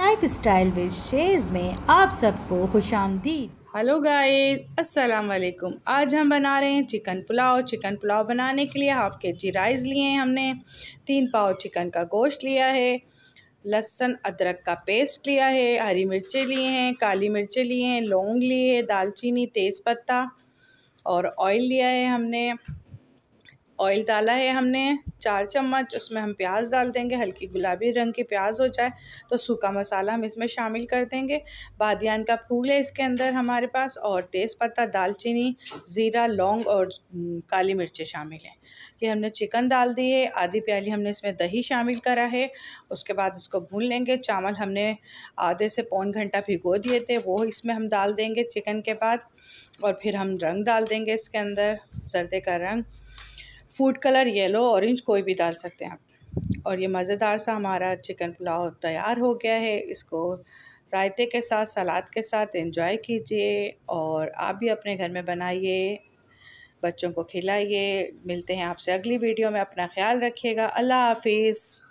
life style with शेज में आप सबको खुश हेलो गाइस अस्सलाम वालेकुम आज हम बना रहे हैं चिकन पुलाव चिकन पुलाव बनाने के लिए हाफ़ के जी राइस लिए हैं हमने तीन पाव चिकन का गोश्त लिया है लहसुन अदरक का पेस्ट लिया है हरी मिर्चें लिए हैं काली मिर्चें लिए हैं लौंग लिए है दालचीनी तेज़पत्ता और ऑयल लिया है हमने ऑयल डाला है हमने चार चम्मच उसमें हम प्याज डाल देंगे हल्की गुलाबी रंग की प्याज हो जाए तो सूखा मसाला हम इसमें शामिल कर देंगे बादियान का फूल है इसके अंदर हमारे पास और तेज़पत्ता दालचीनी ज़ीरा लौंग और काली मिर्चें शामिल हैं ये हमने चिकन डाल दी है आधी प्याली हमने इसमें दही शामिल करा है उसके बाद उसको भून लेंगे चावल हमने आधे से पौन घंटा भिगो दिए थे वो इसमें हम डाल देंगे चिकन के बाद और फिर हम रंग डाल देंगे इसके अंदर जर्दे का रंग फूड कलर येलो ऑरेंज कोई भी डाल सकते हैं आप और ये मज़ेदार सा हमारा चिकन पुलाव तैयार हो गया है इसको रायते के साथ सलाद के साथ एंजॉय कीजिए और आप भी अपने घर में बनाइए बच्चों को खिलाइए मिलते हैं आपसे अगली वीडियो में अपना ख्याल रखिएगा अल्लाह हाफिज़